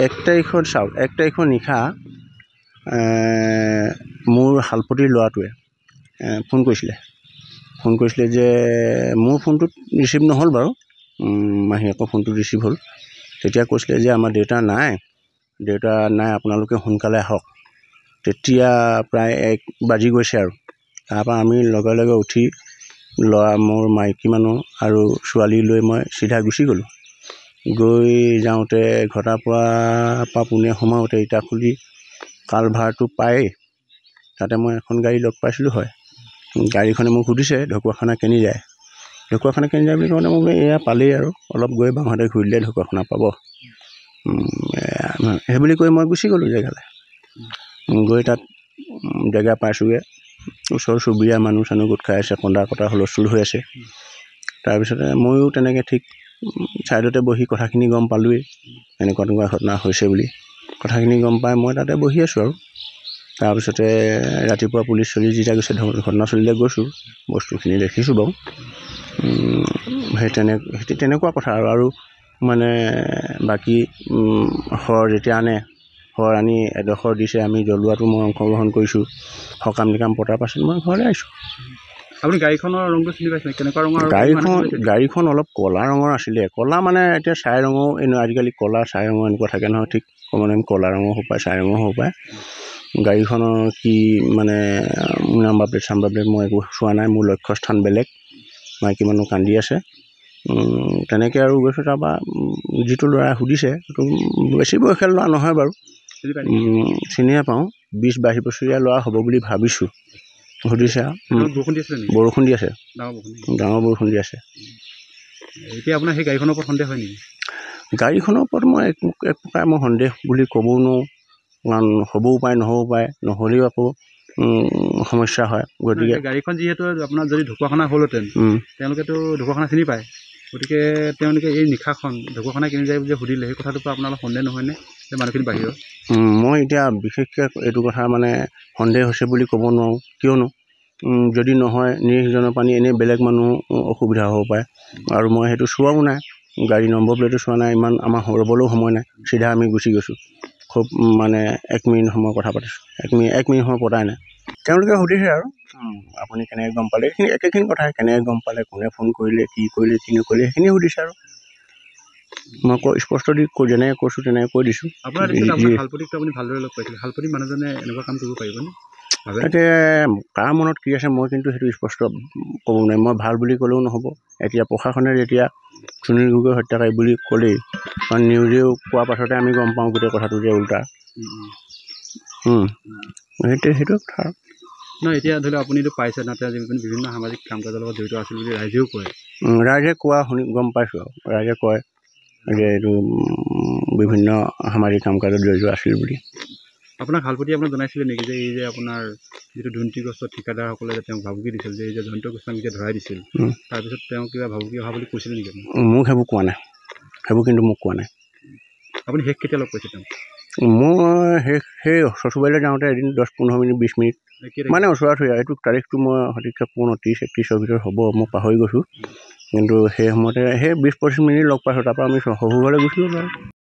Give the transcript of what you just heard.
এক তাৰিখত চাওক এক তাৰিখৰ নিশা মোৰ শালপতিৰ ল'ৰাটোৱে ফোন কৰিছিলে ফোন কৰিছিলে যে মোৰ ফোনটোত ৰিচিভ নহ'ল বাৰু মাহীয়েকৰ ফোনটো ৰিচিভ হ'ল তেতিয়া কৈছিলে যে আমাৰ দেউতা নাই দেউতা নাই আপোনালোকে সোনকালে আহক তেতিয়া প্ৰায় এক বাজি গৈছে আৰু তাৰপৰা আমি লগে লগে উঠি ল'ৰা মোৰ মাইকী মানুহ আৰু ছোৱালী লৈ মই চিধা গুচি গ'লোঁ গৈ যাওঁতে ঘটাপৰা পৰা পোনে সোমাওঁতে ইটা খুলি কালভাৰটো পায়েই তাতে মই এখন গাড়ী লগ পাইছিলোঁ হয় গাড়ীখনে মোক সুধিছে ঢকুৱাখানা কেনি যায় ঢকুৱাখানা কেনি যায় বুলি কওঁতে মোক এয়া পালেই আৰু অলপ গৈ বাঁহতে ঘূৰি দিলে ঢকুৱাখানা পাব সেইবুলি কৈ মই গুচি গ'লোঁ জেগালৈ গৈ তাত জেগা পাইছোঁগৈ ওচৰ চুবুৰীয়া মানুহ চানুহ গোট খাই আছে কন্দা কটা হুলস্থুল হৈ আছে তাৰপিছতে ময়ো তেনেকৈ ঠিক ছাইডতে বহি কথাখিনি গম পালোঁৱেই এনেকুৱা তেনেকুৱা ঘটনা হৈছে বুলি কথাখিনি গম পাই মই তাতে বহি আছোঁ আৰু তাৰপিছতে ৰাতিপুৱা পুলিচ চলি যেতিয়া গৈছে ঘটনাস্থলীলৈ গৈছোঁ বস্তুখিনি দেখিছোঁ বাৰু সেই তেনে তেনেকুৱা কথা আৰু আৰু মানে বাকী শৰ যেতিয়া আনে শৰ আনি এডোখৰ দিছে আমি জ্বলোৱাটো মই অংশগ্ৰহণ কৰিছোঁ সকাম নিকাম পতাৰ পাছত মই ঘৰলৈ আহিছোঁ আপুনি গাড়ীখনৰ ৰংটো চিনি পাইছে কেনেকুৱা ৰঙৰ গাড়ীখন গাড়ীখন অলপ ক'লা ৰঙৰ আছিলে ক'লা মানে এতিয়া ছাই ৰঙৰ এনে আজিকালি ক'লা ছাই ৰঙৰ এনেকুৱা থাকে নহয় ঠিক মানে ক'লা ৰঙৰ হ'ব পাৰে ছাই ৰঙৰ হ'ব পাৰে গাড়ীখনৰ কি মানে নাম্বাৰ প্লেট চাম্বাৰ প্লেট মই একো চোৱা নাই মোৰ লক্ষ্যস্থান বেলেগ মাইকী মানুহ কান্দি আছে তেনেকৈ আৰু গৈছোঁ তাৰপৰা যিটো ল'ৰাই সুধিছে সেইটো বেছি বয়সীয়াল ল'ৰা নহয় বাৰু চিনিয়ে পাওঁ বিছ বাইছ বছৰীয়া ল'ৰা হ'ব বুলি ভাবিছোঁ সুধিছে বৰষুণ দি আছে বৰষুণ দি আছে ডাঙৰ বৰষুণ দি আছে এতিয়া আপোনাৰ সেই গাড়ীখনৰ ওপৰত সন্দেহ হয় নেকি গাড়ীখনৰ ওপৰত মই এক এক প্ৰকাৰ মই সন্দেহ বুলি ক'বও নোৱাৰোঁ কাৰণ হ'বও পাৰে নহ'ব পাৰে নহ'লেও আকৌ সমস্যা হয় গতিকে গাড়ীখন যিহেতু আপোনাৰ যদি ঢকুৱাখানা হ'লহেঁতেন তেওঁলোকেতো ঢকুৱাখানা চিনি পায় গতিকে তেওঁলোকে এই নিশাখন ঢকুৱাখানা কিনি যায় বুলি সুধিলে সেই কথাটো পৰা আপোনালোকৰ সন্দেহ নহয়নে সেই মানুহখিনি বাহিৰৰ মই এতিয়া বিশেষকৈ এইটো কথা মানে সন্দেহ হৈছে বুলি ক'ব নোৱাৰোঁ কিয়নো যদি নহয় নিৰীহজনৰ পানী এনেই বেলেগ মানুহ অসুবিধা হ'ব পাৰে আৰু মই সেইটো চোৱাও নাই গাড়ী নম্বৰ প্লেটো চোৱা নাই ইমান আমাৰ ৰ'বলৈও সময় নাই চিধা আমি গুচি গৈছোঁ খুব মানে এক মিনিট সময় কথা পাতিছোঁ এক মিনিট এক মিনিট সময় পতাই নাই তেওঁলোকে সুধিছে আৰু আপুনি কেনেকৈ গম পালে এইখিনি একেখিনি কথাই কেনেকৈ গম পালে কোনে ফোন কৰিলে কি কৰিলে কি নকৰিলে সেইখিনি সুধিছে আৰু মই কৈ স্পষ্ট দি কৈ কৈছোঁ তেনেকৈ কৈ দিছোঁ এতিয়া কাৰ মনত কি আছে মই কিন্তু সেইটো স্পষ্ট ক'ব নোৱাৰিম মই ভাল বুলি ক'লেও নহ'ব এতিয়া প্ৰশাসনে যেতিয়া সুনীল গগৈ হত্যাকাৰী বুলি ক'লেই কাৰণ নিউজেও কোৱাৰ পাছতে আমি গম পাওঁ গোটেই কথাটো যে উল্টা সেইটোৱে সেইটোৱে কথা আৰু ন এতিয়া ধৰি লওক আপুনি এইটো পাইছে ন তেওঁ বিভিন্ন সামাজিক কাম কাজৰ লগত জড়িত আছিল বুলি ৰাইজেও কয় ৰাইজে কোৱা শুনি গম পাইছোঁ আৰু ৰাইজে কয় যে এইটো বিভিন্ন সামাজিক কাম কাজত জড়িত আছিল বুলি আপোনাক শালপতি আপোনাক জনাইছিলে নেকি যে এই যে আপোনাৰ যিটো দুৰ্নীতিগ্ৰস্ত ঠিকাদাৰসকলে যে তেওঁক ভাবুকি দিছিল যে এই যে জয়ন্ত গোস্বামীক যেতিয়া ধৰাই দিছিল তাৰপিছত তেওঁ কিবা ভাবুকি অহা বুলি কৈছিলে নেকি মোক সেইবোৰ কোৱা নাই সেইবোৰ কিন্তু মোক কোৱা নাই আপুনি শেষ কেতিয়া লগ পাইছে তেওঁক মই শেষ সেই চচুবাৰীলৈ যাওঁতে এদিন দহ পোন্ধৰ মিনিট বিছ মিনিট মানে ওচৰা ওচৰি আৰু এইটো তাৰিখটো মই সঠিককৈ পোন্ধৰ ত্ৰিছ একত্ৰিছৰ ভিতৰত হ'ব মই পাহৰি গৈছোঁ কিন্তু সেই সময়তে সেই বিছ পঁচিছ মিনিট লগ পাইছোঁ তাৰপৰা আমি শহুৰ ঘৰলৈ গুচি গ'লোঁ আৰু